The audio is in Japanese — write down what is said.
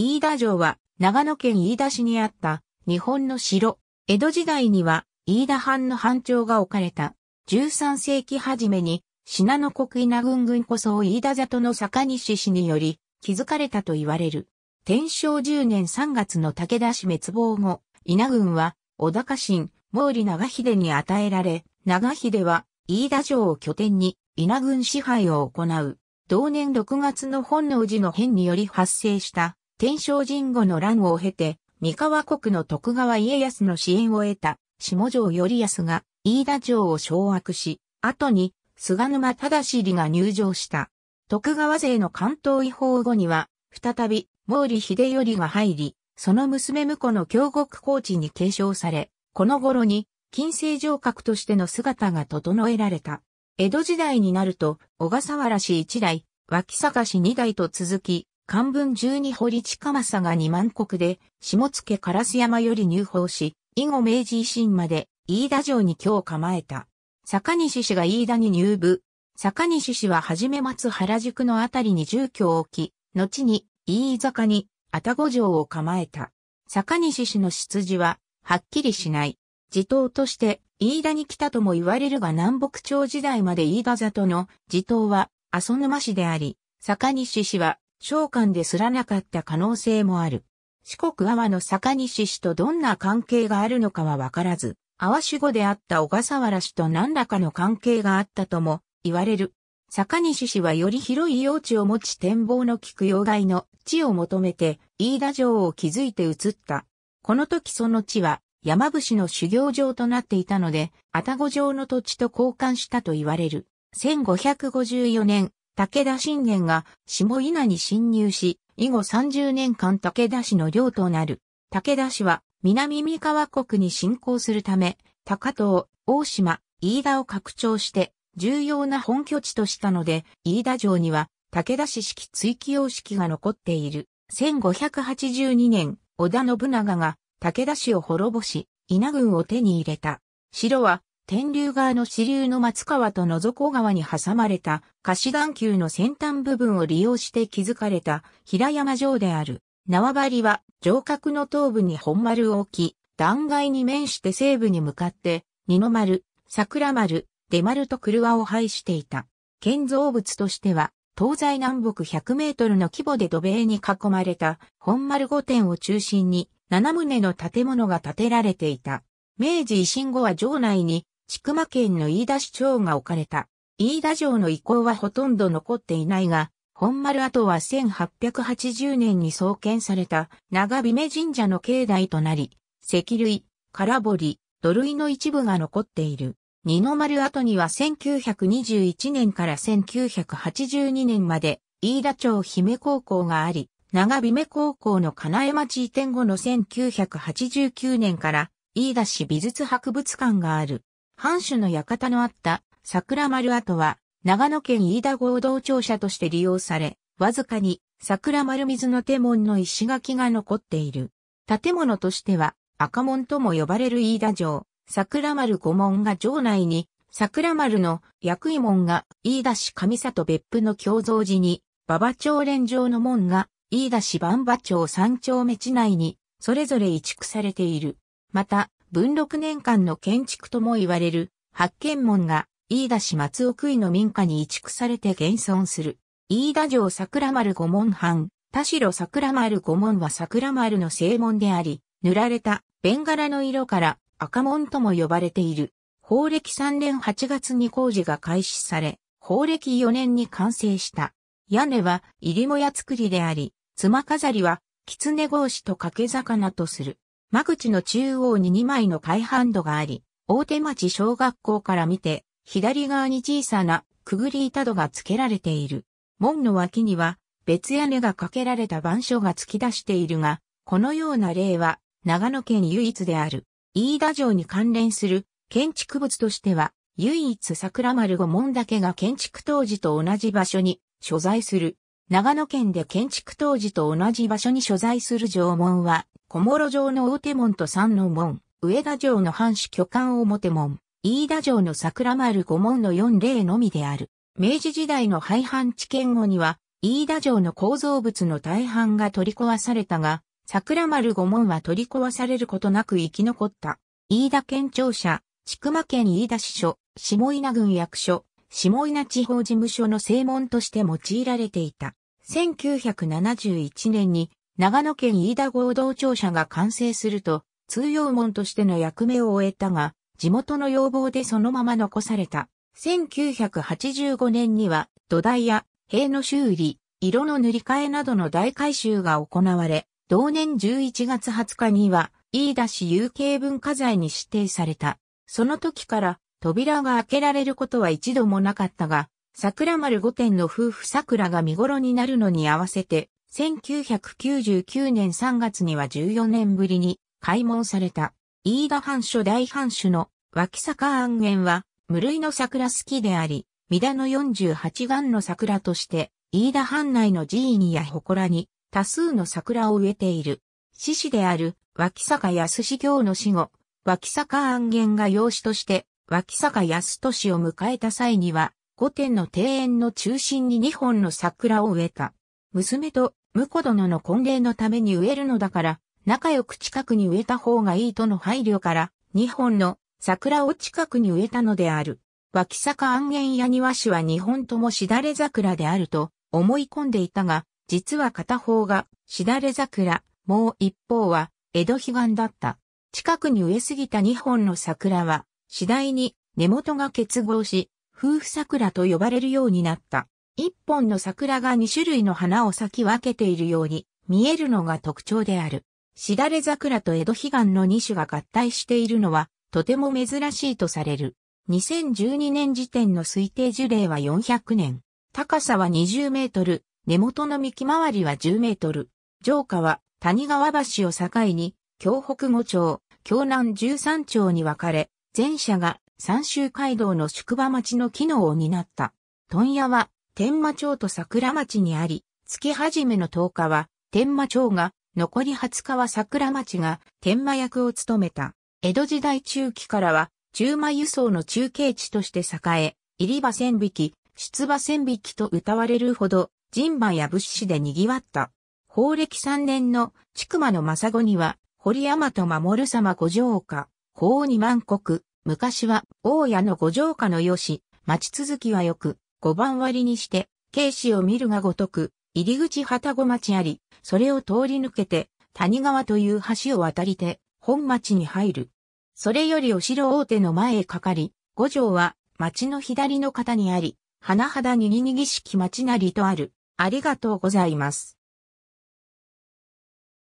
飯田城は長野県飯田市にあった日本の城。江戸時代には飯田藩の藩長が置かれた。13世紀初めに信濃国稲軍軍こそ飯田里の坂西氏により築かれたと言われる。天正10年3月の武田氏滅亡後、稲軍は小高新、毛利長秀に与えられ、長秀は飯田城を拠点に稲軍支配を行う。同年6月の本能寺の変により発生した天正神後の乱を経て、三河国の徳川家康の支援を得た、下城頼康が、飯田城を掌握し、後に、菅沼忠尻が入城した。徳川勢の関東違法後には、再び、毛利秀頼が入り、その娘婿の京国高知に継承され、この頃に、近世城郭としての姿が整えられた。江戸時代になると、小笠原氏一代、脇坂氏二代と続き、漢文十二堀近政が二万国で、下野烏山より入法し、以後明治維新まで、飯田城に居を構えた。坂西氏が飯田に入部。坂西氏ははじめ松原宿のあたりに住居を置き、後に、飯坂に、たご城を構えた。坂西氏の出自は、はっきりしない。地頭として、飯田に来たとも言われるが南北朝時代まで飯田里の地頭は、阿蘇沼市であり、坂西氏は召喚ですらなかった可能性もある。四国阿波の坂西氏とどんな関係があるのかはわからず、阿波守護であった小笠原氏と何らかの関係があったとも言われる。坂西氏はより広い用地を持ち展望の利く要害の地を求めて飯田城を築いて移った。この時その地は山伏の修行場となっていたので、たご城の土地と交換したと言われる。1554年、武田信玄が下稲に侵入し、以後30年間武田氏の領となる。武田氏は南三河国に侵攻するため、高遠、大島、飯田を拡張して重要な本拠地としたので、飯田城には武田氏式追記様式が残っている。1582年、織田信長が武田氏を滅ぼし、稲軍を手に入れた。城は天竜川の支流の松川と野底川に挟まれた貸岩球の先端部分を利用して築かれた平山城である。縄張りは城郭の頭部に本丸を置き、断崖に面して西部に向かって、二の丸、桜丸、出丸と車を配していた。建造物としては、東西南北100メートルの規模で土塀に囲まれた本丸御殿を中心に7棟の建物が建てられていた。明治維新後は城内に千曲県の飯田市長が置かれた。飯田城の遺構はほとんど残っていないが、本丸跡は1880年に創建された長姫神社の境内となり、石類、空堀、土類の一部が残っている。二の丸跡には1921年から1982年まで、飯田町姫高校があり、長姫高校の金江町移転後の1989年から、飯田市美術博物館がある。藩主の館のあった桜丸跡は、長野県飯田合同庁舎として利用され、わずかに桜丸水の手門の石垣が残っている。建物としては赤門とも呼ばれる飯田城、桜丸五門が城内に、桜丸の薬位門が飯田市上里別府の共造寺に、馬場町連城の門が飯田市万馬町三丁目地内に、それぞれ移築されている。また、文禄年間の建築とも言われる八軒門が飯田市松奥井の民家に移築されて現存する。飯田城桜丸五門藩、田代桜丸五門は桜丸の正門であり、塗られたベンガラの色から赤門とも呼ばれている。法暦3年8月に工事が開始され、法暦4年に完成した。屋根は入りもや作りであり、妻飾りは狐格子と掛け魚とする。間口の中央に2枚の開ハンドがあり、大手町小学校から見て、左側に小さなくぐり板戸が付けられている。門の脇には別屋根がかけられた板書が突き出しているが、このような例は長野県唯一である。飯田城に関連する建築物としては、唯一桜丸御門だけが建築当時と同じ場所に所在する。長野県で建築当時と同じ場所に所在する城門は小諸城の大手門と三の門、上田城の藩主巨漢表門、飯田城の桜丸五門の四例のみである。明治時代の廃藩置県後には、飯田城の構造物の大半が取り壊されたが、桜丸五門は取り壊されることなく生き残った。飯田県庁舎、千曲県飯田支所、下稲郡役所、下稲地方事務所の正門として用いられていた。1971年に長野県飯田合同庁舎が完成すると、通用門としての役目を終えたが、地元の要望でそのまま残された。1985年には土台や塀の修理、色の塗り替えなどの大改修が行われ、同年11月20日には、飯田市有形文化財に指定された。その時から扉が開けられることは一度もなかったが、桜丸御殿の夫婦桜が見頃になるのに合わせて、1999年3月には14年ぶりに開門された、飯田藩所大藩主の脇坂安源は、無類の桜好きであり、三田の48眼の桜として、飯田藩内の寺院や祠に多数の桜を植えている。獅子である脇坂安氏行の死後、脇坂安源が養子として脇坂安俊を迎えた際には、御殿の庭園の中心に2本の桜を植えた。娘と婿殿の婚礼のために植えるのだから、仲良く近くに植えた方がいいとの配慮から、日本の桜を近くに植えたのである。脇坂安源や庭師は日本ともしだれ桜であると思い込んでいたが、実は片方がしだれ桜、もう一方は江戸彼岸だった。近くに植えすぎた日本の桜は次第に根元が結合し、夫婦桜と呼ばれるようになった。一本の桜が二種類の花を咲き分けているように見えるのが特徴である。しだれ桜と江戸悲願の二種が合体しているのはとても珍しいとされる。2012年時点の推定樹齢は400年。高さは20メートル。根元の幹回りは10メートル。城下は谷川橋を境に、京北五町、京南十三町に分かれ、前者が三州街道の宿場町の機能を担った。問屋は天馬町と桜町にあり、月始めの10日は天馬町が、残り20日は桜町が天馬役を務めた。江戸時代中期からは、中馬輸送の中継地として栄え、入り場千匹、出馬千匹と歌われるほど、人馬や物資で賑わった。法暦3年の筑馬の正子には、堀山と守様五条家、法二万国、昔は大家の五条家の良し、町続きはよく、五番割りにして、警視を見るがごとく、入り口旗子町あり、それを通り抜けて、谷川という橋を渡りて、本町に入る。それよりお城大手の前へかかり、五条は町の左の方にあり、花肌にぎにぎしき町なりとある。ありがとうございます。